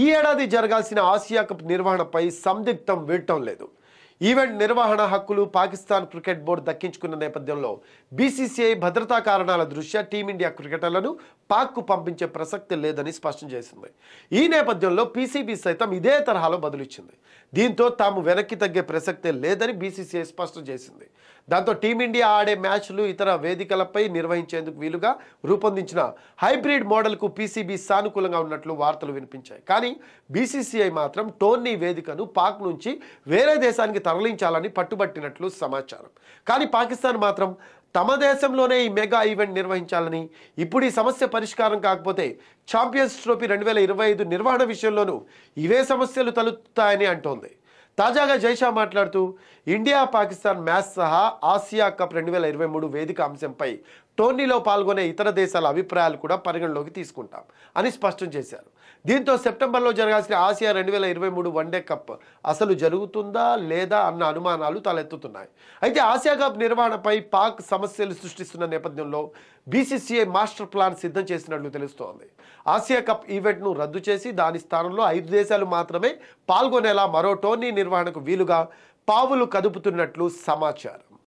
ఈ ఏడాది జరగాల్సిన ఆసియా కప్ నిర్వహణపై సందిగ్ధం వీడటం లేదు ఈవెంట్ నిర్వహణ హక్కులు పాకిస్తాన్ క్రికెట్ బోర్డు దక్కించుకున్న నేపథ్యంలో బీసీసీఐ భద్రతా కారణాల దృష్ట్యా టీమిండియా క్రికెటర్లను పాక్కు పంపించే ప్రసక్తి లేదని స్పష్టం చేసింది ఈ నేపథ్యంలో పీసీబీ సైతం ఇదే తరహాలో బదులిచ్చింది దీంతో తాము వెనక్కి తగ్గే ప్రసక్తే లేదని బీసీసీఐ స్పష్టం చేసింది దాంతో టీమిండియా ఆడే మ్యాచ్లు ఇతర వేదికలపై నిర్వహించేందుకు వీలుగా రూపొందించిన హైబ్రిడ్ మోడల్కు పీసీబీ సానుకూలంగా ఉన్నట్లు వార్తలు వినిపించాయి కానీ బీసీసీఐ మాత్రం టోర్నీ వేదికను పాక్ నుంచి వేరే దేశానికి తరలించాలని పట్టుబట్టినట్లు సమాచారం కానీ పాకిస్తాన్ మాత్రం తమ దేశంలోనే ఈ మెగా ఈవెంట్ నిర్వహించాలని ఇప్పుడు ఈ సమస్య పరిష్కారం కాకపోతే ఛాంపియన్స్ ట్రోఫీ రెండు వేల ఇరవై ఐదు నిర్వహణ విషయంలోనూ ఇవే సమస్యలు తలుతాయని అంటోంది తాజాగా జైషా మాట్లాడుతూ ఇండియా పాకిస్తాన్ మ్యాచ్ సహా ఆసియా కప్ రెండు వేల ఇరవై మూడు వేదిక అంశంపై టోర్నీలో పాల్గొనే ఇతర దేశాల అభిప్రాయాలు కూడా పరిగణలోకి తీసుకుంటాం అని స్పష్టం చేశారు దీంతో సెప్టెంబర్లో జరగాల్సిన ఆసియా రెండు వేల ఇరవై మూడు వన్డే కప్ అసలు జరుగుతుందా లేదా అన్న అనుమానాలు తలెత్తుతున్నాయి అయితే ఆసియా కప్ నిర్వహణపై పాక్ సమస్యలు సృష్టిస్తున్న నేపథ్యంలో బీసీసీఐ మాస్టర్ ప్లాన్ సిద్ధం చేసినట్లు తెలుస్తోంది ఆసియా కప్ ఈవెంట్ను రద్దు చేసి దాని స్థానంలో ఐదు దేశాలు మాత్రమే పాల్గొనేలా మరో టోర్నీ నిర్వహణకు వీలుగా పావులు కదుపుతున్నట్లు సమాచారం